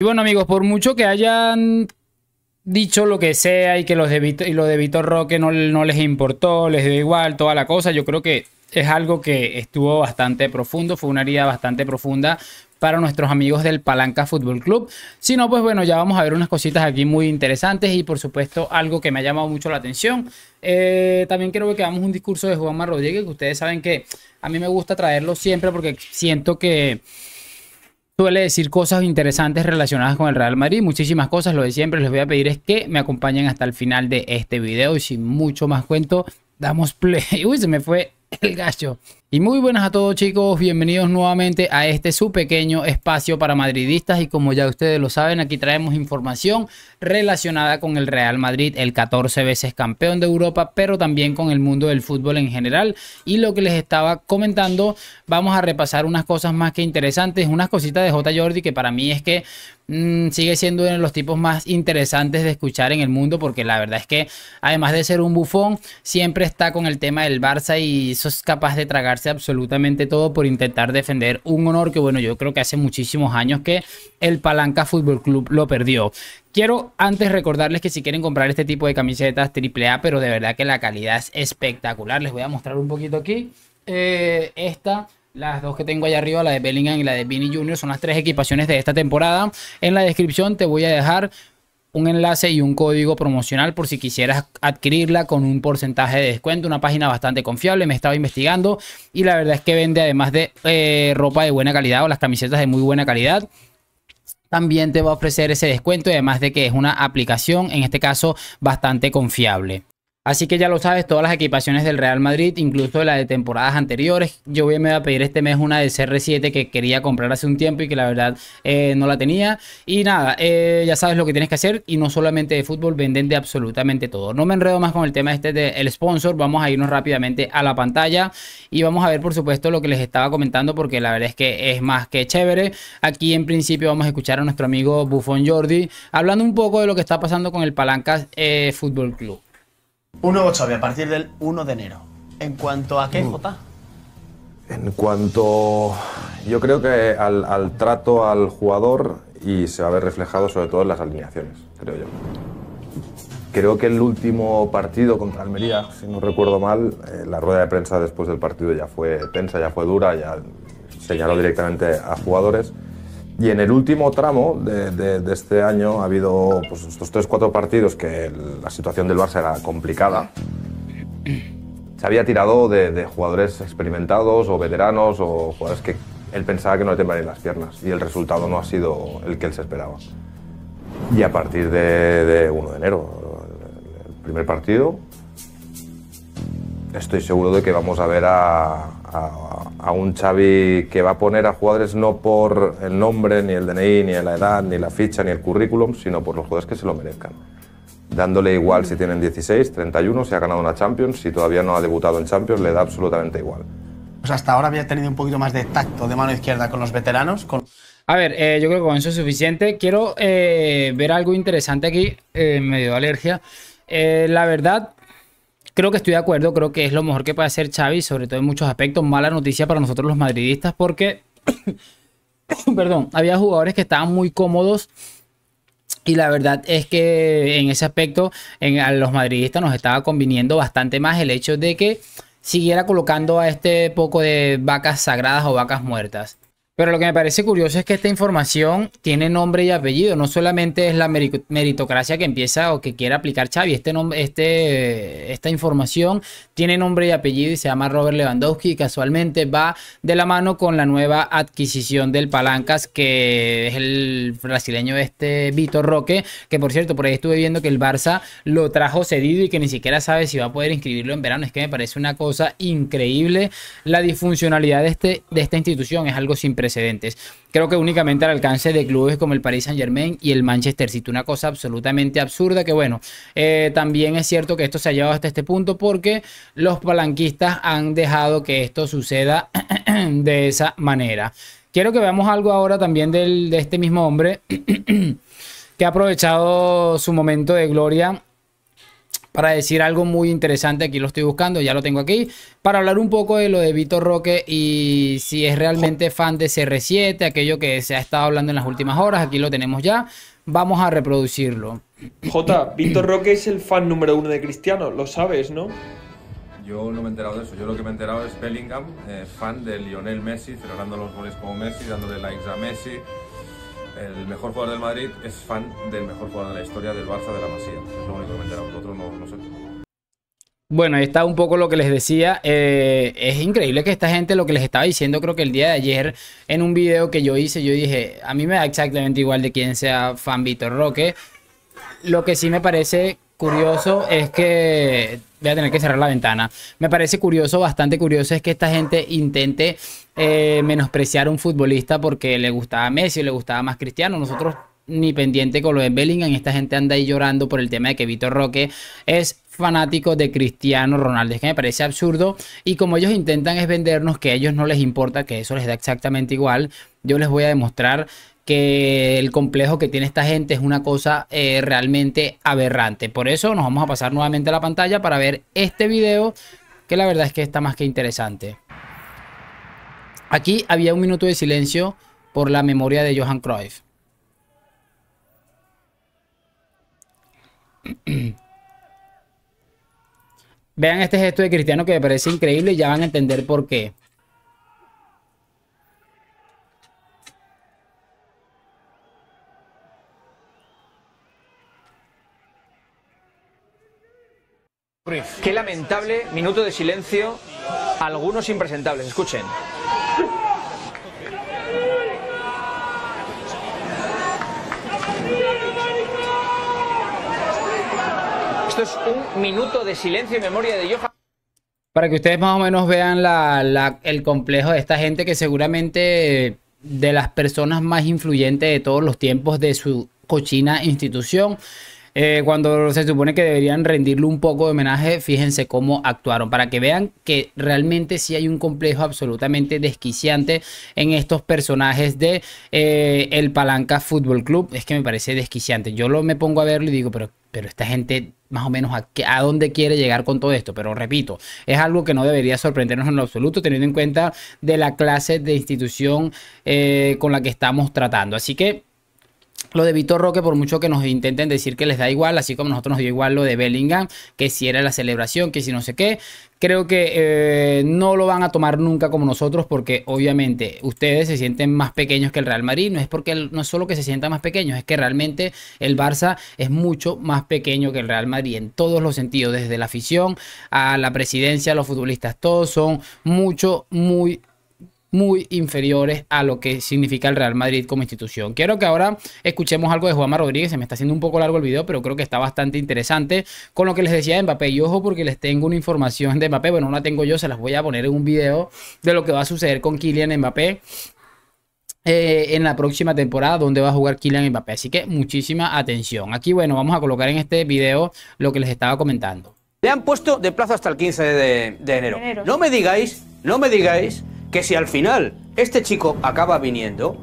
Y bueno, amigos, por mucho que hayan dicho lo que sea y que los de y lo de Vitor Roque no, les importó, les dio igual, toda la cosa, yo creo que es algo que estuvo bastante profundo, fue una herida bastante profunda para nuestros amigos del Palanca Fútbol Club. Si no, pues bueno, ya vamos a ver unas cositas aquí muy interesantes y por supuesto algo que me ha llamado mucho la atención. Eh, también quiero que quedamos un discurso de Juanma Rodríguez, que ustedes saben que a mí me gusta traerlo siempre porque siento que suele decir cosas interesantes relacionadas con el Real Madrid, muchísimas cosas, lo de siempre, les voy a pedir es que me acompañen hasta el final de este video y sin mucho más cuento, damos play. Uy, se me fue el gacho. Y muy buenas a todos chicos, bienvenidos nuevamente a este su pequeño espacio para madridistas y como ya ustedes lo saben aquí traemos información relacionada con el Real Madrid, el 14 veces campeón de Europa, pero también con el mundo del fútbol en general y lo que les estaba comentando, vamos a repasar unas cosas más que interesantes, unas cositas de J. Jordi que para mí es que mm, sigue siendo uno de los tipos más interesantes de escuchar en el mundo porque la verdad es que además de ser un bufón, siempre está con el tema del Barça y eso es capaz de tragar Hace absolutamente todo por intentar defender un honor que, bueno, yo creo que hace muchísimos años que el Palanca Fútbol Club lo perdió. Quiero antes recordarles que si quieren comprar este tipo de camisetas AAA, pero de verdad que la calidad es espectacular. Les voy a mostrar un poquito aquí. Eh, esta las dos que tengo allá arriba, la de Bellingham y la de Vinny Jr., son las tres equipaciones de esta temporada. En la descripción te voy a dejar un enlace y un código promocional por si quisieras adquirirla con un porcentaje de descuento. Una página bastante confiable, me estaba investigando y la verdad es que vende además de eh, ropa de buena calidad o las camisetas de muy buena calidad también te va a ofrecer ese descuento, además de que es una aplicación, en este caso, bastante confiable. Así que ya lo sabes, todas las equipaciones del Real Madrid, incluso la de temporadas anteriores. Yo voy a pedir este mes una de CR7 que quería comprar hace un tiempo y que la verdad eh, no la tenía. Y nada, eh, ya sabes lo que tienes que hacer y no solamente de fútbol, venden de absolutamente todo. No me enredo más con el tema este del sponsor, vamos a irnos rápidamente a la pantalla y vamos a ver por supuesto lo que les estaba comentando porque la verdad es que es más que chévere. Aquí en principio vamos a escuchar a nuestro amigo Buffon Jordi hablando un poco de lo que está pasando con el Palancas eh, Fútbol Club. 1 ocho a partir del 1 de enero. En cuanto a qué, mm. Jota. En cuanto, yo creo que al, trato al jugador y se va a ver reflejado sobre todo en las alineaciones, creo yo. Creo que el último partido contra Almería, si no recuerdo mal, eh, la rueda de prensa después del partido ya fue tensa, ya fue dura, ya señaló directamente a jugadores. Y en el último tramo de, este año ha habido pues, estos tres cuatro partidos que la situación del Barça era complicada. Se había tirado de, jugadores experimentados o veteranos o jugadores que él pensaba que no le temblarían las piernas y el resultado no ha sido el que él se esperaba. Y a partir de, 1 de enero, el primer partido, estoy seguro de que vamos a ver a, a, un Xavi que va a poner a jugadores no por el nombre, ni el DNI, ni la edad, ni la ficha, ni el currículum, sino por los jugadores que se lo merezcan. Dándole igual si tienen 16, 31, si ha ganado una Champions, si todavía no ha debutado en Champions, le da absolutamente igual. Pues hasta ahora había tenido un poquito más de tacto de mano izquierda con los veteranos. Con... A ver, eh, yo creo que con eso es suficiente. Quiero eh, ver algo interesante aquí. Eh, medio me alergia. la verdad, Creo que estoy de acuerdo, creo que es lo mejor que puede hacer Xavi, sobre todo en muchos aspectos. Mala noticia para nosotros los madridistas porque, perdón, había jugadores que estaban muy cómodos. Y la verdad es que en ese aspecto, en, a los madridistas nos estaba conviniendo bastante más el hecho de que siguiera colocando a este poco de vacas sagradas o vacas muertas. Pero lo que me parece curioso es que esta información tiene nombre y apellido. No solamente es la meritocracia que empieza o que quiere aplicar Xavi. Este este, esta información tiene nombre y apellido y se llama Robert Lewandowski. Y casualmente va de la mano con la nueva adquisición del Palancas, que es el brasileño este Vitor Roque. Que por cierto, por ahí estuve viendo que el Barça lo trajo cedido y que ni siquiera sabe si va a poder inscribirlo en verano. Es que me parece una cosa increíble la disfuncionalidad de, este, de esta institución. Es algo sin Creo que únicamente al alcance de clubes como el Paris Saint Germain y el Manchester City. Una cosa absolutamente absurda que bueno, eh, también es cierto que esto se ha llevado hasta este punto porque los palanquistas han dejado que esto suceda de esa manera. Quiero que veamos algo ahora también de este mismo hombre que ha aprovechado su momento de gloria para decir algo muy interesante. Aquí lo estoy buscando, ya lo tengo aquí. Para hablar un poco de lo de Vitor Roque y si es realmente fan de CR7, aquello que se ha estado hablando en las últimas horas. Aquí lo tenemos ya. Vamos a reproducirlo. J, Víctor Roque es el fan número uno de Cristiano, lo sabes, ¿no? Yo no me he enterado de eso. Yo lo que me he enterado es Bellingham, eh, fan de Lionel Messi, celebrando los goles como Messi, dándole likes a Messi, el mejor jugador del Madrid es fan del mejor jugador de la historia del Barça de la Masía. Es lo único que me otro no, no sé. Bueno, ahí está un poco lo que les decía. Eh, es increíble que esta gente, lo que les estaba diciendo, creo que el día de ayer, en un video que yo hice, yo dije, a mí me da exactamente igual de quién sea fan Vitor Roque. Lo que sí me parece curioso es que voy a tener que cerrar la ventana. Me parece curioso, bastante curioso, es que esta gente intente eh, menospreciar a un futbolista porque le gustaba Messi, le gustaba más Cristiano. Nosotros ni pendiente con lo de Bellingham, esta gente anda ahí llorando por el tema de que Vitor Roque es fanático de Cristiano Ronaldo. Es que me parece absurdo. Y como ellos intentan es vendernos que a ellos no les importa, que eso les da exactamente igual, yo les voy a demostrar que el complejo que tiene esta gente es una cosa eh, realmente aberrante. Por eso nos vamos a pasar nuevamente a la pantalla para ver este video, que la verdad es que está más que interesante. Aquí había un minuto de silencio por la memoria de Johan Cruyff. Vean este gesto de Cristiano que me parece increíble y ya van a entender por qué. Qué lamentable minuto de silencio, algunos impresentables, escuchen. Esto es un minuto de silencio y memoria de Johan. Para que ustedes más o menos vean el complejo de esta gente que seguramente de las personas más influyentes de todos los tiempos de su cochina institución eh, cuando se supone que deberían rendirle un poco de homenaje, fíjense cómo actuaron, para que vean que realmente sí hay un complejo absolutamente desquiciante en estos personajes de eh, el Palanca Fútbol Club, es que me parece desquiciante, yo lo me pongo a verlo y digo, pero, pero esta gente más o menos a, dónde quiere llegar con todo esto. Pero repito, es algo que no debería sorprendernos en lo absoluto, teniendo en cuenta de la clase de institución eh, con la que estamos tratando. Así que lo de Vitor Roque, por mucho que nos intenten decir que les da igual, así como nosotros nos dio igual lo de Bellingham, que si era la celebración, que si no sé qué, creo que eh, no lo van a tomar nunca como nosotros porque obviamente ustedes se sienten más pequeños que el Real Madrid, no es porque no es solo que se sientan más pequeños, es que realmente el Barça es mucho más pequeño que el Real Madrid en todos los sentidos, desde la afición a la presidencia, a los futbolistas, todos son mucho, muy muy inferiores a lo que significa el Real Madrid como institución. Quiero que ahora escuchemos algo de Juanma Rodríguez, se me está haciendo un poco largo el video, pero creo que está bastante interesante con lo que les decía de Mbappé. Y ojo porque les tengo una información de Mbappé, bueno, no la tengo yo, se las voy a poner en un video de lo que va a suceder con Kylian Mbappé. Eh, en la próxima temporada donde va a jugar Kylian Mbappé. Así que muchísima atención. Aquí, bueno, vamos a colocar en este video lo que les estaba comentando. Le han puesto de plazo hasta el 15 de, enero. No me digáis, no me digáis que si al final este chico acaba viniendo,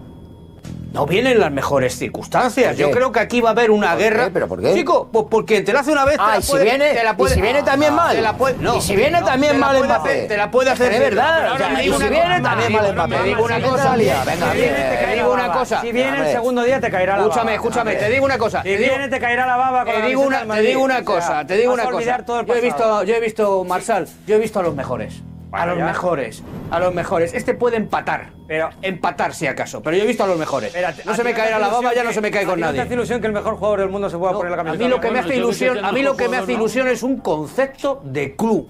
no vienen las mejores circunstancias. Yo creo que aquí va a haber una guerra. ¿Pero por qué? Chico, pues porque te la hace una vez. Ah, y si viene, si viene también ah, mal. no, y si viene también mal en papel. Te la puede hacer. Es verdad. y si viene también mal en papel. Te digo una cosa. Te digo una cosa. Si viene el segundo día te caerá la baba. Escúchame, escúchame. Te digo una cosa. Si viene te caerá la baba. Te digo una cosa. Te digo una cosa. Yo he visto, yo he visto Marsal. Yo he visto a los mejores a los mejores, a los mejores. Este puede empatar, pero empatar si acaso. Pero yo he visto a los mejores. no se me cae la baba, ya no se me cae con nadie. ¿Te hace ilusión que el mejor jugador del mundo se pueda poner la camiseta? A mí lo que me hace ilusión, a mí lo que me hace ilusión es un concepto de club.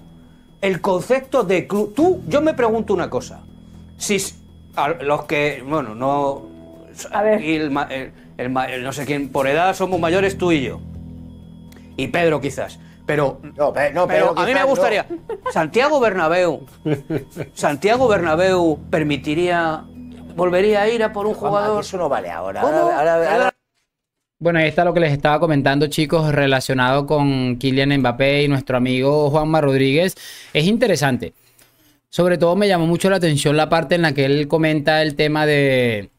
El concepto de club. Tú, yo me pregunto una cosa. Si los que, bueno, no a ver. no sé quién por edad somos mayores tú y yo. Y Pedro quizás. Pero, no, pero, a mí me gustaría. Santiago Bernabéu. Santiago Bernabéu permitiría. Volvería a ir a por un jugador. eso no vale ahora. bueno, ahí está lo que les estaba comentando, chicos, relacionado con Kylian Mbappé y nuestro amigo Juanma Rodríguez. Es interesante. Sobre todo me llamó mucho la atención la parte en la que él comenta el tema de,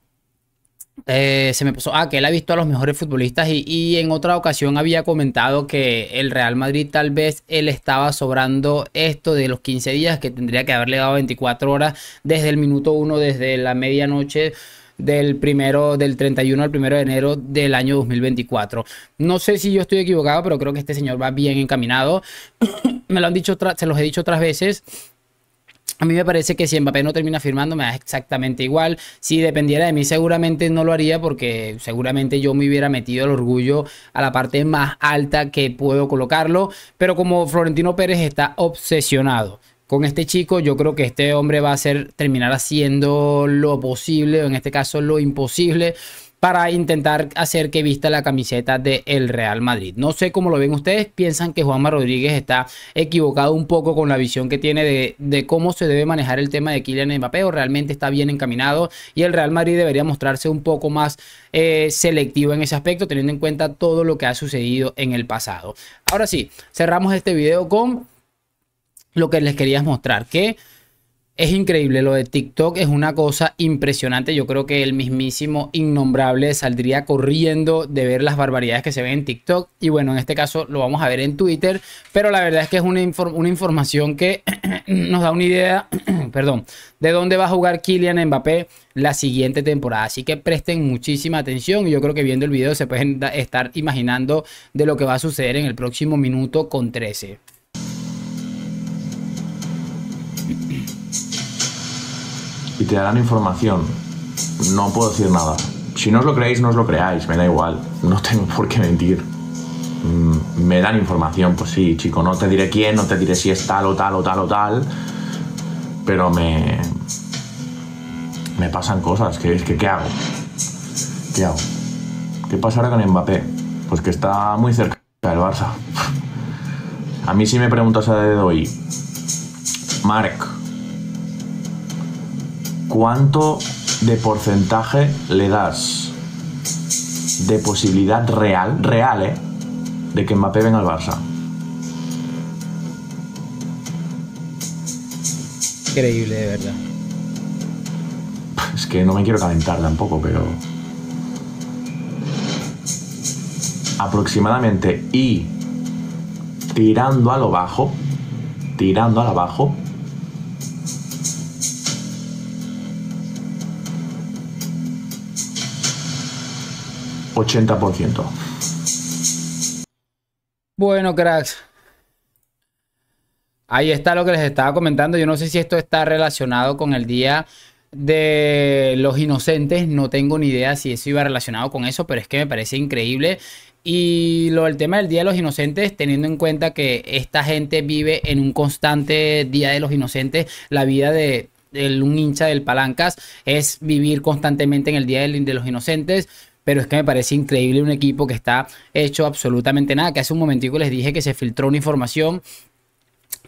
eh, se me pasó... ah, que él ha visto a los mejores futbolistas y, en otra ocasión había comentado que el Real Madrid tal vez él estaba sobrando esto de los 15 días que tendría que haberle dado 24 horas desde el minuto 1, desde la medianoche del primero del 31 al 1 de enero del año 2024. No sé si yo estoy equivocado, pero creo que este señor va bien encaminado. me lo han dicho, se los he dicho otras veces a mí me parece que si Mbappé no termina firmando me da exactamente igual. Si dependiera de mí seguramente no lo haría porque seguramente yo me hubiera metido el orgullo a la parte más alta que puedo colocarlo. Pero como Florentino Pérez está obsesionado con este chico, yo creo que este hombre va a ser terminar haciendo lo posible, o en este caso lo imposible para intentar hacer que vista la camiseta del Real Madrid. No sé cómo lo ven ustedes, piensan que Juanma Rodríguez está equivocado un poco con la visión que tiene de, cómo se debe manejar el tema de Kylian Mbappé o realmente está bien encaminado y el Real Madrid debería mostrarse un poco más eh, selectivo en ese aspecto teniendo en cuenta todo lo que ha sucedido en el pasado. Ahora sí, cerramos este video con lo que les quería mostrar, que es increíble, lo de TikTok es una cosa impresionante. Yo creo que el mismísimo innombrable saldría corriendo de ver las barbaridades que se ven en TikTok. Y bueno, en este caso lo vamos a ver en Twitter. Pero la verdad es que es una, una información que nos da una idea, perdón, de dónde va a jugar Kylian Mbappé la siguiente temporada. Así que presten muchísima atención. y Yo creo que viendo el video se pueden estar imaginando de lo que va a suceder en el próximo minuto con 13. y te darán información. No puedo decir nada. Si no os lo creéis, no os lo creáis, me da igual. No tengo por qué mentir. Mm, me dan información, pues sí, chico, no te diré quién, no te diré si es tal o tal o tal o tal, pero me. Me pasan cosas, que es que ¿qué hago? ¿Qué hago? ¿Qué pasa ahora con Mbappé? Pues que está muy cerca del Barça. A mí si me preguntas a día de hoy, ¿cuánto de porcentaje le das de posibilidad real, real, eh, de que Mbappé venga al Barça? Increíble, de verdad. Es que no me quiero calentar tampoco, pero... Aproximadamente y tirando a lo bajo, tirando a lo bajo, 80%. Bueno, cracks. Ahí está lo que les estaba comentando. Yo no sé si esto está relacionado con el día de los inocentes. No tengo ni idea si eso iba relacionado con eso, pero es que me parece increíble. Y lo del tema del Día de los Inocentes, teniendo en cuenta que esta gente vive en un constante Día de los Inocentes, la vida de, un hincha del Palancas es vivir constantemente en el Día de los Inocentes pero es que me parece increíble un equipo que está hecho absolutamente nada, que hace un momentico les dije que se filtró una información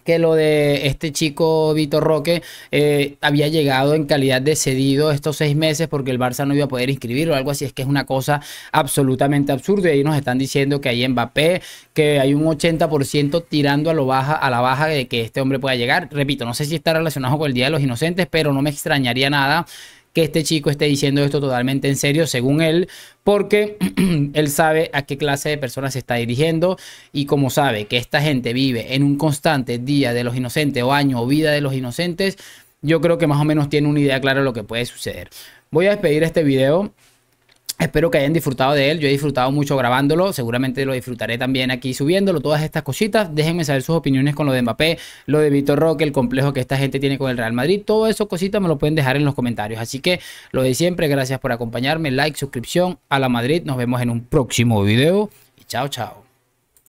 que lo de este chico Vitor Roque eh, había llegado en calidad de cedido estos seis meses porque el Barça no iba a poder inscribirlo o algo así. Es que es una cosa absolutamente absurda. Y ahí nos están diciendo que hay Mbappé, que hay un 80% tirando a, lo baja, a la baja de que este hombre pueda llegar. Repito, no sé si está relacionado con el Día de los Inocentes, pero no me extrañaría nada que este chico esté diciendo esto totalmente en serio, según él, porque él sabe a qué clase de personas se está dirigiendo y como sabe que esta gente vive en un constante día de los inocentes o año o vida de los inocentes, yo creo que más o menos tiene una idea clara de lo que puede suceder. Voy a despedir este video. Espero que hayan disfrutado de él. Yo he disfrutado mucho grabándolo. Seguramente lo disfrutaré también aquí subiéndolo. Todas estas cositas. Déjenme saber sus opiniones con lo de Mbappé, lo de Vitor Roque, el complejo que esta gente tiene con el Real Madrid. Todo eso cositas me lo pueden dejar en los comentarios. Así que lo de siempre. Gracias por acompañarme. Like, suscripción a la Madrid. Nos vemos en un próximo video. Y chao, chao.